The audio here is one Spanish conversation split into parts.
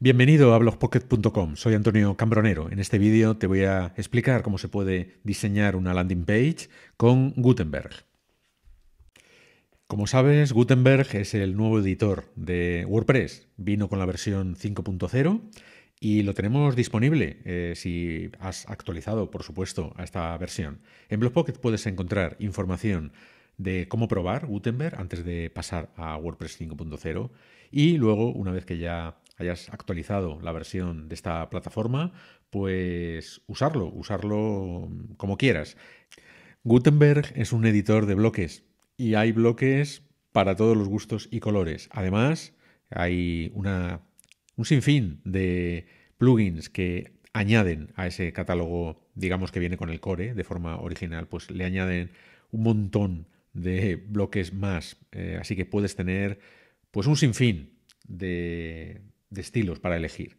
Bienvenido a blogpocket.com, soy Antonio Cambronero. En este vídeo te voy a explicar cómo se puede diseñar una landing page con Gutenberg. Como sabes, Gutenberg es el nuevo editor de WordPress. Vino con la versión 5.0 y lo tenemos disponible eh, si has actualizado, por supuesto, a esta versión. En Blogpocket puedes encontrar información de cómo probar Gutenberg antes de pasar a WordPress 5.0 y luego, una vez que ya hayas actualizado la versión de esta plataforma, pues usarlo, usarlo mm, como quieras. Gutenberg es un editor de bloques y hay bloques para todos los gustos y colores. Además, hay un sinfín de plugins que añaden a ese catálogo, digamos que viene con el core de forma original, pues le añaden un montón de bloques más. Eh, así que puedes tener pues un sinfín de, de estilos para elegir.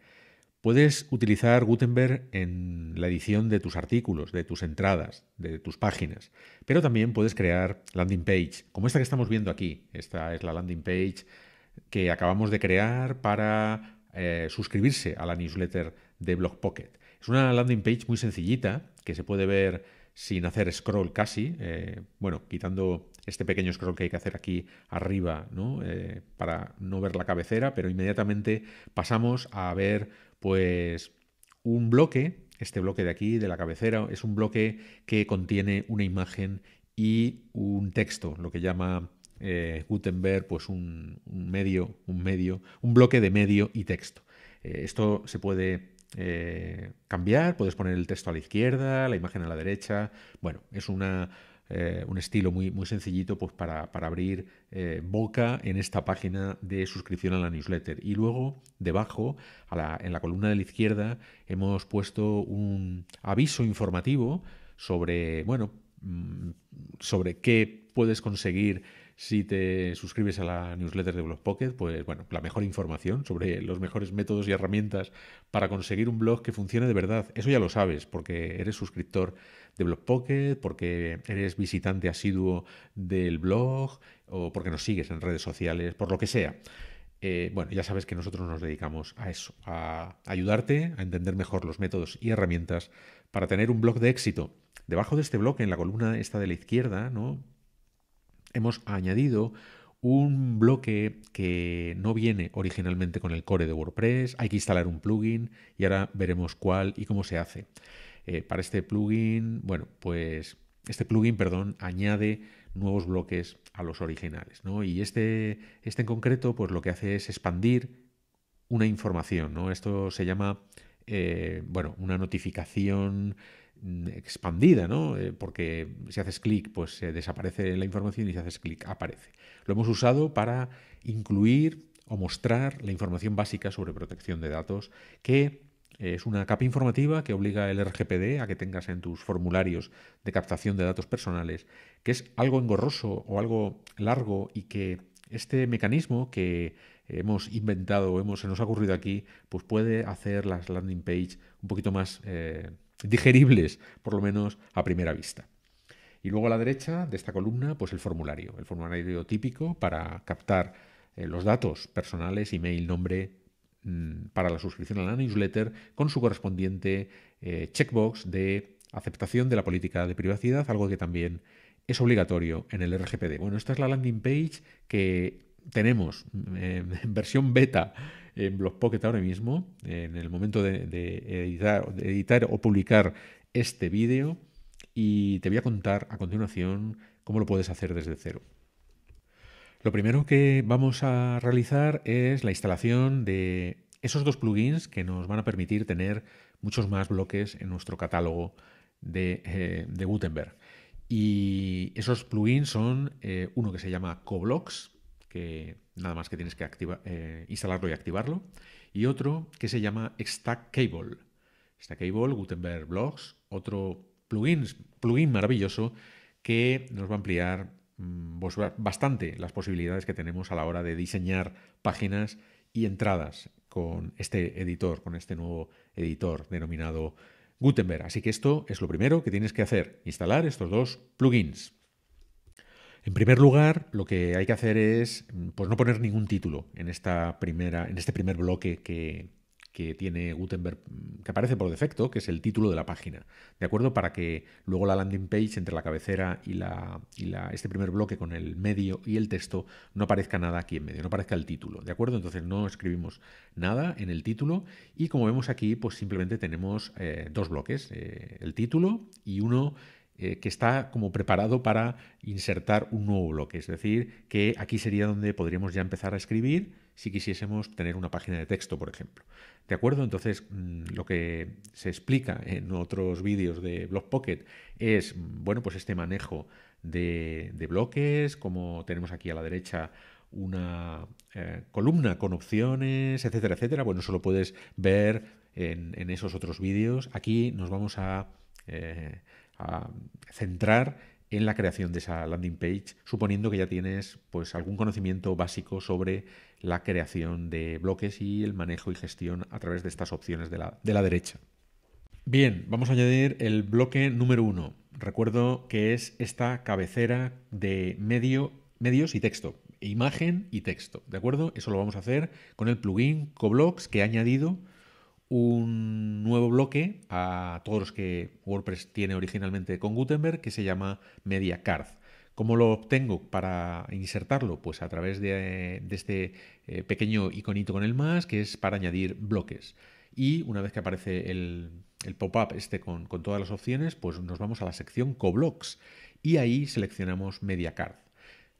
Puedes utilizar Gutenberg en la edición de tus artículos, de tus entradas, de tus páginas, pero también puedes crear landing page, como esta que estamos viendo aquí. Esta es la landing page que acabamos de crear para eh, suscribirse a la newsletter de Blog Es una landing page muy sencillita que se puede ver sin hacer scroll casi, eh, bueno, quitando este pequeño scroll que hay que hacer aquí arriba, eh, para no ver la cabecera, pero inmediatamente pasamos a ver, pues, un bloque. Este bloque de aquí, de la cabecera, es un bloque que contiene una imagen y un texto, lo que llama eh, Gutenberg, pues un, medio, un medio, un bloque de medio y texto. Eh, esto se puede cambiar, puedes poner el texto a la izquierda, la imagen a la derecha. Bueno, es una eh, un estilo muy, muy sencillito pues, para, abrir eh, boca en esta página de suscripción a la newsletter. Y luego, debajo, en la columna de la izquierda, hemos puesto un aviso informativo sobre, bueno, mm, sobre qué puedes conseguir si te suscribes a la newsletter de Blog Pocket, pues bueno, la mejor información sobre los mejores métodos y herramientas para conseguir un blog que funcione de verdad. Eso ya lo sabes, porque eres suscriptor de Blog Pocket, porque eres visitante asiduo del blog o porque nos sigues en redes sociales, por lo que sea. Eh, bueno, ya sabes que nosotros nos dedicamos a eso, a ayudarte a entender mejor los métodos y herramientas para tener un blog de éxito. Debajo de este blog, en la columna esta de la izquierda, ¿no? hemos añadido un bloque que no viene originalmente con el core de WordPress, hay que instalar un plugin y ahora veremos cuál y cómo se hace. Eh, para este plugin, bueno, pues este plugin, perdón, añade nuevos bloques a los originales, ¿no? Y este, este en concreto, pues lo que hace es expandir una información, ¿no? Esto se llama, eh, bueno, una notificación Mm, expandida, ¿no? Eh, porque si haces clic, pues eh, desaparece la información y si haces clic, aparece. Lo hemos usado para incluir o mostrar la información básica sobre protección de datos, que es una capa informativa que obliga el RGPD a que tengas en tus formularios de captación de datos personales, que es algo engorroso o algo largo y que este mecanismo que hemos inventado o hemos, se nos ha ocurrido aquí, pues puede hacer las landing page un poquito más... Eh, digeribles, por lo menos a primera vista. Y luego a la derecha de esta columna, pues el formulario, el formulario típico para captar eh, los datos personales, email, nombre, mm, para la suscripción a la newsletter, con su correspondiente eh, checkbox de aceptación de la política de privacidad, algo que también es obligatorio en el RGPD. Bueno, esta es la landing page que tenemos mm, en eh, versión beta en Blogpocket ahora mismo, en el momento de, editar, o publicar este vídeo, y te voy a contar a continuación cómo lo puedes hacer desde cero. Lo primero que vamos a realizar es la instalación de esos dos plugins que nos van a permitir tener muchos más bloques en nuestro catálogo de, eh, Gutenberg. Y esos plugins son eh, uno que se llama Coblocks, que nada más que tienes que eh, instalarlo y activarlo. Y otro que se llama Stackable. Stackable, Gutenberg Blogs, otro plugin, plugin maravilloso que nos va a ampliar mm, pues, bastante las posibilidades que tenemos a la hora de diseñar páginas y entradas con este editor, con este nuevo editor denominado Gutenberg. Así que esto es lo primero que tienes que hacer, instalar estos dos plugins. En primer lugar, lo que hay que hacer es mm, pues, no poner ningún título en, esta primera, en este primer bloque que, tiene Gutenberg, mm, que aparece por defecto, que es el título de la página, ¿de acuerdo? Para que luego la landing page entre la cabecera y, la, este primer bloque con el medio y el texto no aparezca nada aquí en medio, no aparezca el título, ¿de acuerdo? Entonces no escribimos nada en el título y como vemos aquí, pues simplemente tenemos eh, dos bloques, eh, el título y uno eh, que está como preparado para insertar un nuevo bloque. Es decir, que aquí sería donde podríamos ya empezar a escribir si quisiésemos tener una página de texto, por ejemplo. ¿De acuerdo? Entonces, mm, lo que se explica en otros vídeos de Blog Pocket es, bueno, pues este manejo de, bloques, como tenemos aquí a la derecha una eh, columna con opciones, etcétera, etcétera. Bueno, eso lo puedes ver en, esos otros vídeos. Aquí nos vamos a eh, a centrar en la creación de esa landing page, suponiendo que ya tienes pues algún conocimiento básico sobre la creación de bloques y el manejo y gestión a través de estas opciones de la, derecha. Bien, vamos a añadir el bloque número uno. Recuerdo que es esta cabecera de medio, medios y texto, imagen y texto, ¿de acuerdo? Eso lo vamos a hacer con el plugin Coblocks que he añadido un nuevo bloque a todos los que WordPress tiene originalmente con Gutenberg que se llama Media Card. ¿Cómo lo obtengo para insertarlo? Pues a través de, este eh, pequeño iconito con el más, que es para añadir bloques. Y una vez que aparece el, pop-up este con, con, todas las opciones, pues nos vamos a la sección Coblocks y ahí seleccionamos Media Card.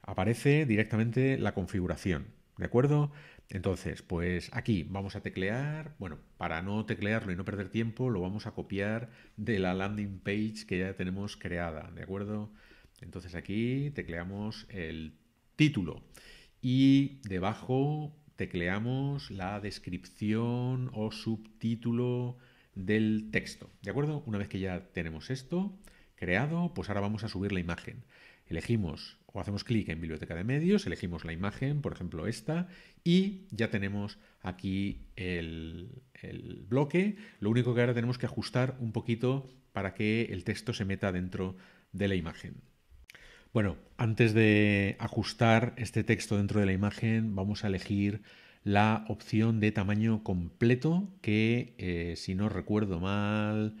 Aparece directamente la configuración, ¿de acuerdo? Entonces, pues aquí vamos a teclear, bueno, para no teclearlo y no perder tiempo, lo vamos a copiar de la landing page que ya tenemos creada, ¿de acuerdo? Entonces aquí tecleamos el título y debajo tecleamos la descripción o subtítulo del texto, ¿de acuerdo? Una vez que ya tenemos esto creado, pues ahora vamos a subir la imagen. Elegimos o hacemos clic en biblioteca de medios, elegimos la imagen, por ejemplo esta, y ya tenemos aquí el, bloque. Lo único que ahora tenemos que ajustar un poquito para que el texto se meta dentro de la imagen. Bueno, antes de ajustar este texto dentro de la imagen, vamos a elegir la opción de tamaño completo, que eh, si no recuerdo mal,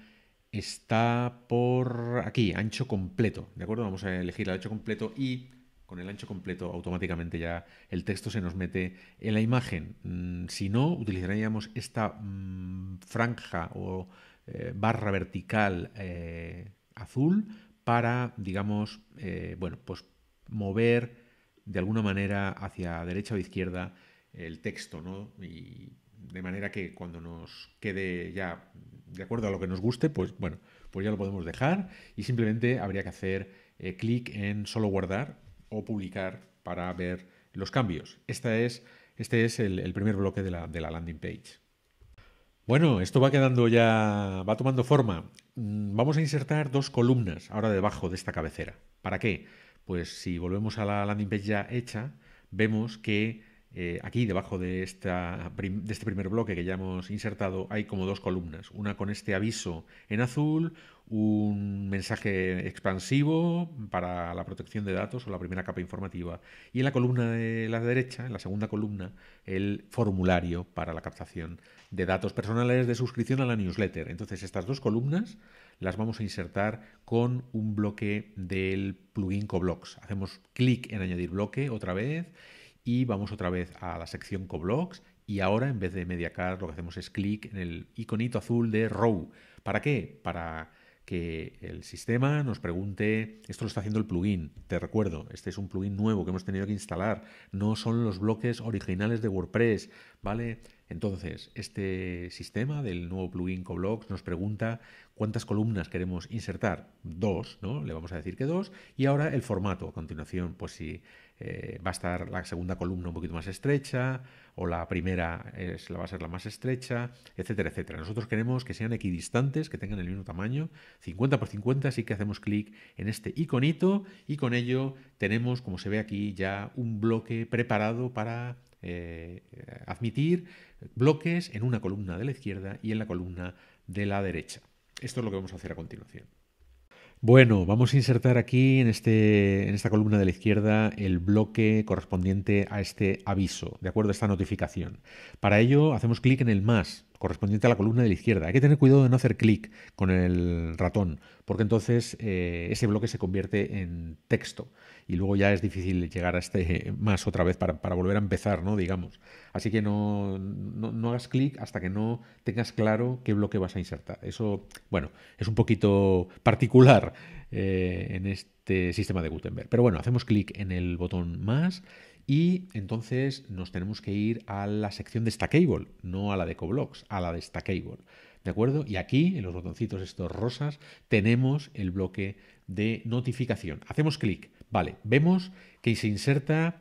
está por aquí, ancho completo, ¿de acuerdo? Vamos a elegir el ancho completo y con el ancho completo automáticamente ya el texto se nos mete en la imagen. Mm, si no, utilizaríamos esta mm, franja o eh, barra vertical eh, azul para, digamos, eh, bueno, pues mover de alguna manera hacia derecha o izquierda el texto, ¿no? De manera que cuando nos quede ya de acuerdo a lo que nos guste, pues bueno, pues ya lo podemos dejar y simplemente habría que hacer eh, clic en solo guardar o publicar para ver los cambios. Esta es, este es el, primer bloque de la, de la landing page. Bueno, esto va quedando ya, va tomando forma. Mm, vamos a insertar dos columnas ahora debajo de esta cabecera. ¿Para qué? Pues si volvemos a la landing page ya hecha, vemos que eh, aquí debajo de, esta, de este primer bloque que ya hemos insertado hay como dos columnas, una con este aviso en azul, un mensaje expansivo para la protección de datos o la primera capa informativa y en la columna de la derecha, en la segunda columna, el formulario para la captación de datos personales de suscripción a la newsletter. Entonces estas dos columnas las vamos a insertar con un bloque del plugin Coblox. Hacemos clic en añadir bloque otra vez y vamos otra vez a la sección Coblocks y ahora en vez de mediacar lo que hacemos es clic en el iconito azul de row. ¿Para qué? Para que el sistema nos pregunte, esto lo está haciendo el plugin, te recuerdo, este es un plugin nuevo que hemos tenido que instalar, no son los bloques originales de WordPress, ¿vale? Entonces, este sistema del nuevo plugin Coblocks nos pregunta cuántas columnas queremos insertar, dos, ¿no? Le vamos a decir que dos, y ahora el formato, a continuación, pues si eh, va a estar la segunda columna un poquito más estrecha, o la primera es, la va a ser la más estrecha, etcétera, etcétera. Nosotros queremos que sean equidistantes, que tengan el mismo tamaño, 50 por 50, así que hacemos clic en este iconito y con ello tenemos, como se ve aquí, ya un bloque preparado para eh, admitir bloques en una columna de la izquierda y en la columna de la derecha. Esto es lo que vamos a hacer a continuación. Bueno, vamos a insertar aquí este, en, esta columna de la izquierda el bloque correspondiente a este aviso, de acuerdo a esta notificación. Para ello hacemos clic en el más correspondiente a la columna de la izquierda. Hay que tener cuidado de no hacer clic con el ratón, porque entonces eh, ese bloque se convierte en texto y luego ya es difícil llegar a este más otra vez para, volver a empezar, ¿no? Digamos. Así que no, hagas clic hasta que no tengas claro qué bloque vas a insertar. Eso, bueno, es un poquito particular eh, en este este sistema de Gutenberg. Pero bueno, hacemos clic en el botón más y entonces nos tenemos que ir a la sección de Stackable, no a la de Coblocks, a la de Stackable. ¿De acuerdo? Y aquí, en los botoncitos estos rosas, tenemos el bloque de notificación. Hacemos clic. Vale, vemos que se inserta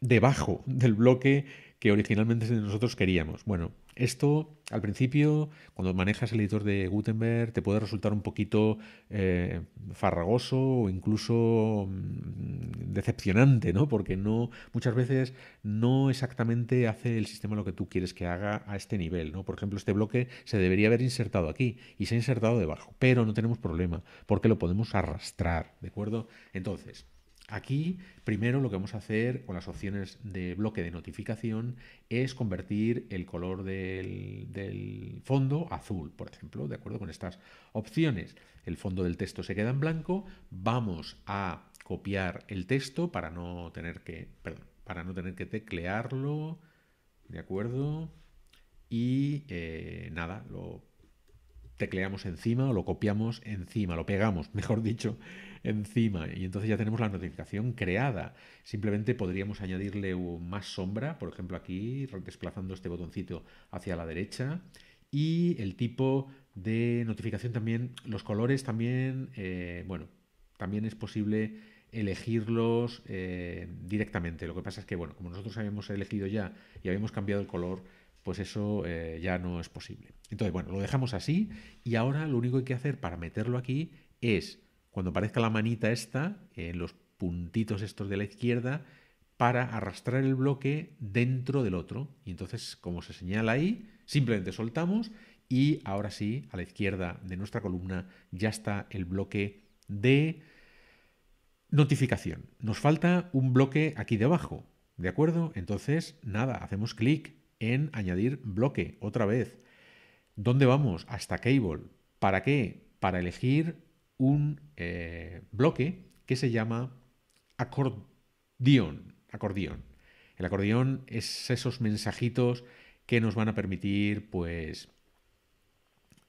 debajo del bloque que originalmente nosotros queríamos. Bueno, esto al principio, cuando manejas el editor de Gutenberg, te puede resultar un poquito eh, farragoso o incluso mm, decepcionante, ¿no? Porque no, muchas veces no exactamente hace el sistema lo que tú quieres que haga a este nivel, ¿no? Por ejemplo, este bloque se debería haber insertado aquí y se ha insertado debajo, pero no tenemos problema porque lo podemos arrastrar, ¿de acuerdo? Entonces, Aquí, primero lo que vamos a hacer con las opciones de bloque de notificación es convertir el color del, fondo azul, por ejemplo, de acuerdo con estas opciones. El fondo del texto se queda en blanco, vamos a copiar el texto para no tener que, para no tener que teclearlo, ¿de acuerdo? Y eh, nada, lo tecleamos encima o lo copiamos encima, lo pegamos, mejor dicho, encima. Y entonces ya tenemos la notificación creada. Simplemente podríamos añadirle más sombra, por ejemplo aquí, desplazando este botoncito hacia la derecha. Y el tipo de notificación también, los colores también, eh, bueno, también es posible elegirlos eh, directamente. Lo que pasa es que, bueno, como nosotros habíamos elegido ya y habíamos cambiado el color, pues eso eh, ya no es posible. Entonces, bueno, lo dejamos así y ahora lo único que hay que hacer para meterlo aquí es, cuando aparezca la manita esta, en eh, los puntitos estos de la izquierda, para arrastrar el bloque dentro del otro. Y entonces, como se señala ahí, simplemente soltamos y ahora sí, a la izquierda de nuestra columna ya está el bloque de notificación. Nos falta un bloque aquí debajo, ¿de acuerdo? Entonces, nada, hacemos clic en añadir bloque, otra vez. ¿Dónde vamos? Hasta cable. ¿Para qué? Para elegir un eh, bloque que se llama acordeón. acordeón. El acordeón es esos mensajitos que nos van a permitir, pues,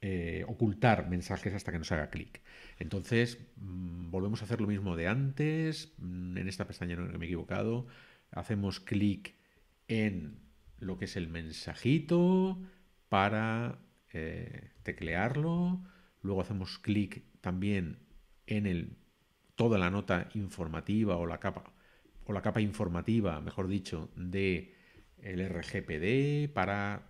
eh, ocultar mensajes hasta que nos haga clic. Entonces, mm, volvemos a hacer lo mismo de antes. Mm, en esta pestaña no me he equivocado. Hacemos clic en lo que es el mensajito para eh, teclearlo. Luego hacemos clic también en el, toda la nota informativa o la capa o la capa informativa, mejor dicho, de el RGPD para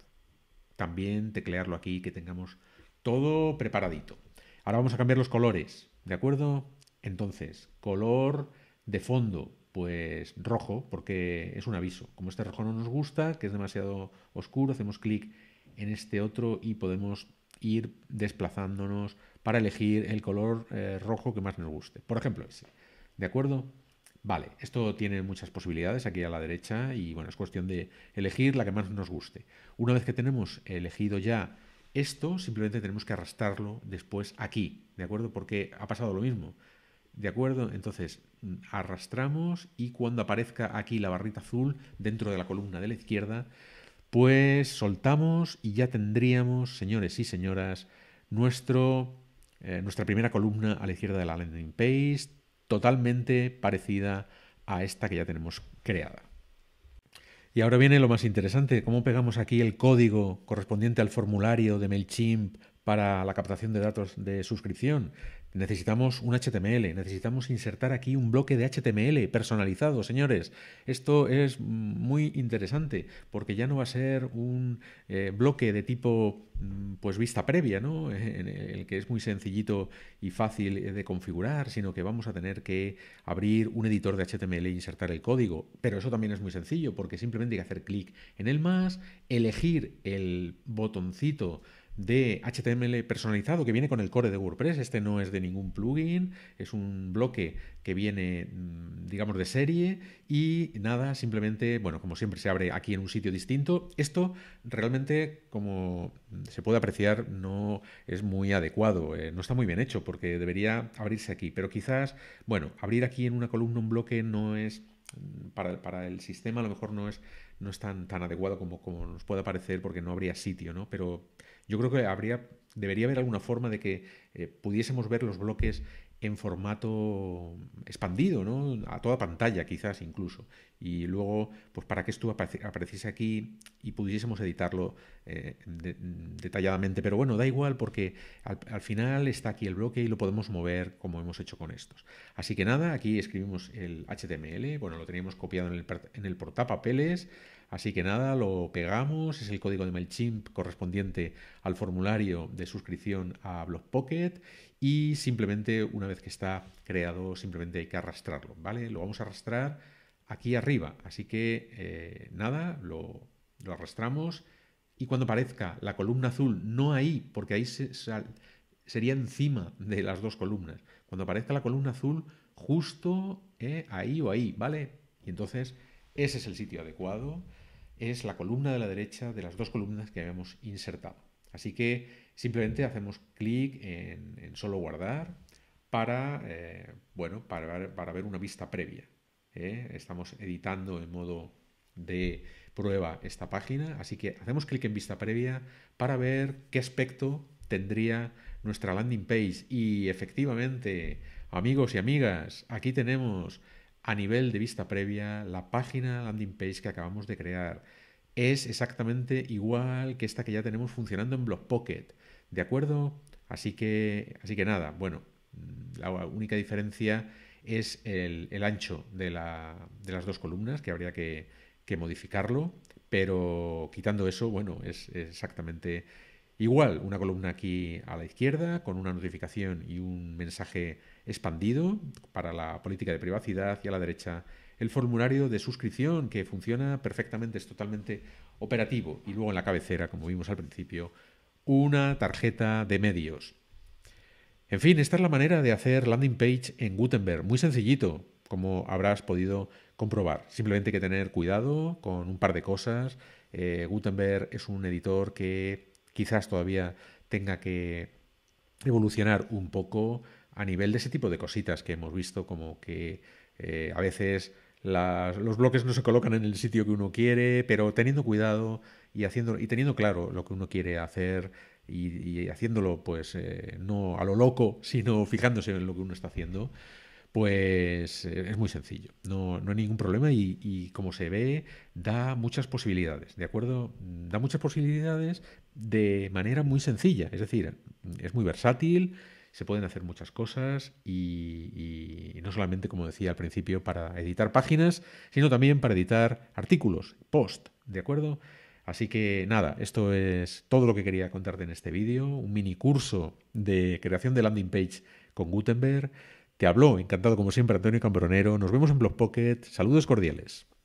también teclearlo aquí que tengamos todo preparadito. Ahora vamos a cambiar los colores, ¿de acuerdo? Entonces, color de fondo pues rojo, porque es un aviso. Como este rojo no nos gusta, que es demasiado oscuro, hacemos clic en este otro y podemos ir desplazándonos para elegir el color eh, rojo que más nos guste. Por ejemplo, ese. ¿De acuerdo? Vale, esto tiene muchas posibilidades aquí a la derecha y bueno, es cuestión de elegir la que más nos guste. Una vez que tenemos elegido ya esto, simplemente tenemos que arrastrarlo después aquí, ¿de acuerdo? Porque ha pasado lo mismo. ¿De acuerdo? Entonces arrastramos y cuando aparezca aquí la barrita azul dentro de la columna de la izquierda, pues soltamos y ya tendríamos, señores y señoras, nuestro, eh, nuestra primera columna a la izquierda de la landing page, totalmente parecida a esta que ya tenemos creada. Y ahora viene lo más interesante, cómo pegamos aquí el código correspondiente al formulario de MailChimp para la captación de datos de suscripción. Necesitamos un HTML, necesitamos insertar aquí un bloque de HTML personalizado, señores. Esto es muy interesante porque ya no va a ser un eh, bloque de tipo mm, pues vista previa, ¿no? En el que es muy sencillito y fácil de configurar, sino que vamos a tener que abrir un editor de HTML e insertar el código. Pero eso también es muy sencillo porque simplemente hay que hacer clic en el más, elegir el botoncito de HTML personalizado que viene con el core de WordPress. Este no es de ningún plugin, es un bloque que viene, mm, digamos, de serie y nada, simplemente, bueno, como siempre se abre aquí en un sitio distinto. Esto realmente, como se puede apreciar, no es muy adecuado, eh, no está muy bien hecho porque debería abrirse aquí, pero quizás, bueno, abrir aquí en una columna un bloque no es para, para, el sistema a lo mejor no es, no es tan, tan adecuado como, como nos pueda parecer porque no habría sitio, ¿no? Pero yo creo que habría, debería haber alguna forma de que eh, pudiésemos ver los bloques en formato expandido, ¿no? A toda pantalla quizás incluso. Y luego, pues para que esto apareciese aquí y pudiésemos editarlo eh, detalladamente. Pero bueno, da igual porque al, final está aquí el bloque y lo podemos mover como hemos hecho con estos. Así que nada, aquí escribimos el HTML. Bueno, lo teníamos copiado en el, en el portapapeles. Así que nada, lo pegamos, es el código de MailChimp correspondiente al formulario de suscripción a BlogPocket y simplemente una vez que está creado simplemente hay que arrastrarlo, ¿vale? Lo vamos a arrastrar aquí arriba, así que eh, nada, lo, lo, arrastramos y cuando aparezca la columna azul, no ahí, porque ahí sería encima de las dos columnas, cuando aparezca la columna azul justo eh, ahí o ahí, ¿vale? Y entonces ese es el sitio adecuado, es la columna de la derecha de las dos columnas que habíamos insertado. Así que Simplemente hacemos clic en, solo guardar para, eh, bueno, para, ver una vista previa. ¿eh? Estamos editando en modo de prueba esta página, así que hacemos clic en vista previa para ver qué aspecto tendría nuestra landing page. Y efectivamente, amigos y amigas, aquí tenemos a nivel de vista previa la página landing page que acabamos de crear. Es exactamente igual que esta que ya tenemos funcionando en Blockpocket. ¿De acuerdo? Así que, así que nada, bueno, la única diferencia es el, ancho de, las dos columnas, que habría que, modificarlo, pero quitando eso, bueno, es, es, exactamente igual. Una columna aquí a la izquierda con una notificación y un mensaje expandido para la política de privacidad y a la derecha el formulario de suscripción que funciona perfectamente, es totalmente operativo. Y luego en la cabecera, como vimos al principio, una tarjeta de medios. En fin, esta es la manera de hacer landing page en Gutenberg, muy sencillito, como habrás podido comprobar. Simplemente hay que tener cuidado con un par de cosas. Eh, Gutenberg es un editor que quizás todavía tenga que evolucionar un poco a nivel de ese tipo de cositas que hemos visto, como que eh, a veces los bloques no se colocan en el sitio que uno quiere, pero teniendo cuidado y, haciendo, y teniendo claro lo que uno quiere hacer y, haciéndolo pues eh, no a lo loco, sino fijándose en lo que uno está haciendo, pues eh, es muy sencillo, no, hay ningún problema y, como se ve, da muchas posibilidades, ¿de acuerdo? Da muchas posibilidades de manera muy sencilla, es decir, es muy versátil, se pueden hacer muchas cosas y, y no solamente, como decía al principio, para editar páginas, sino también para editar artículos, post, ¿de acuerdo? Así que nada, esto es todo lo que quería contarte en este vídeo, un mini curso de creación de landing page con Gutenberg. Te habló, encantado como siempre, Antonio Cambronero. Nos vemos en Blog Pocket. Saludos cordiales.